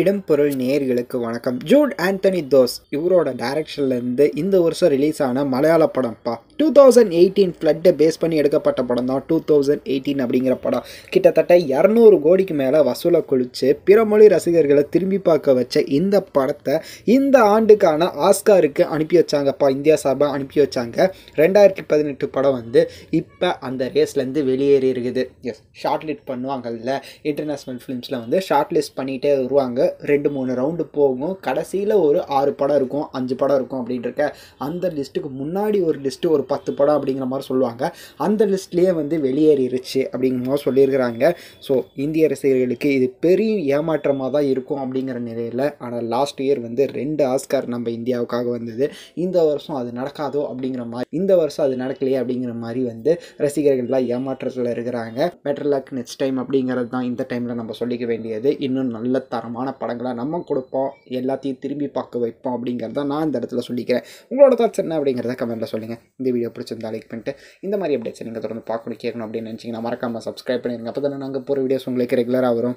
இடம் பொருள் நேர்களுக்கு வணக்கம் ஜூட் ஆண்டனி தோஸ் இவரோட டைரக்ஷன்லேருந்து இந்த வருஷம் ரிலீஸ் ஆன மலையாள படம்ப்பா டூ தௌசண்ட் எயிட்டீன் ஃப்ளட்டை பேஸ் பண்ணி எடுக்கப்பட்ட படம் தான் டூ தௌசண்ட் எயிட்டீன் அப்படிங்கிற படம் கிட்டத்தட்ட இரநூறு கோடிக்கு மேலே வசூலை குளிச்சு பிற மொழி ரசிகர்களை திரும்பி பார்க்க வச்ச இந்த படத்தை இந்த ஆண்டுக்கான ஆஸ்காருக்கு அனுப்பி வச்சாங்கப்பா இந்தியா சார்பாக அனுப்பி வச்சாங்க ரெண்டாயிரத்தி பதினெட்டு படம் வந்து இப்போ அந்த ரேஸ்லேருந்து வெளியேறி இருக்குது எஸ் ஷார்ட் பண்ணுவாங்கல்ல இன்டர்நேஷ்னல் ஃபிலிம்ஸில் வந்து ஷார்ட் லிஸ்ட் பண்ணிகிட்டே வருவாங்க ரெண்டு மூணு ரவுண்டு போகும் கடைசியில் ஒரு ஆறு படம் இருக்கும் அஞ்சு படம் இருக்கும் இருக்க அந்த லிஸ்ட்டுக்கு முன்னாடி ஒரு லிஸ்ட்டு ஒரு பத்து படம் அப்படிங்கிற மாதிரி சொல்லுவாங்க அந்த லிஸ்ட்லேயே வந்து வெளியேறிடுச்சு அப்படிங்கிற மாதிரி சொல்லியிருக்கிறாங்க ஸோ இந்திய ரசிகர்களுக்கு இது பெரிய ஏமாற்றமாக தான் இருக்கும் அப்படிங்கிற நிலையில் ஆனால் லாஸ்ட் இயர் வந்து ரெண்டு ஆஸ்கார் நம்ம இந்தியாவுக்காக வந்தது இந்த வருஷம் அது நடக்காதோ அப்படிங்கிற மாதிரி இந்த வருஷம் அது நடக்கலையே அப்படிங்கிற மாதிரி வந்து ரசிகர்கள்லாம் ஏமாற்றத்தில் இருக்கிறாங்க பெட்டர் லக் நெக்ஸ்ட் டைம் அப்படிங்கிறது தான் இந்த டைமில் நம்ம சொல்லிக்க வேண்டியது இன்னும் நல்ல தரமான படங்களை நம்ம கொடுப்போம் எல்லாத்தையும் திரும்பி பார்க்க வைப்போம் அப்படிங்கிறத நான் இந்த இடத்துல சொல்லிக்கிறேன் உங்களோட தாட்ஸ் என்ன அப்படிங்கிறத கமெண்ட்டில் சொல்லுங்கள் இந்த வீடியோ பிடிச்சிருந்தா லைக் பண்ணிட்டு இந்த மாதிரி அப்டேட்ஸ் நீங்கள் தொடர்ந்து பார்க்கணும் கேட்கணும் அப்படின்னு நினச்சிங்கன்னா மறக்காமல் சப்ஸ்கிரைப் பண்ணிடுங்க அப்போ தானே நாங்கள் போகிற வீடியோஸ் உங்களுக்கு ரெகுலராக வரும்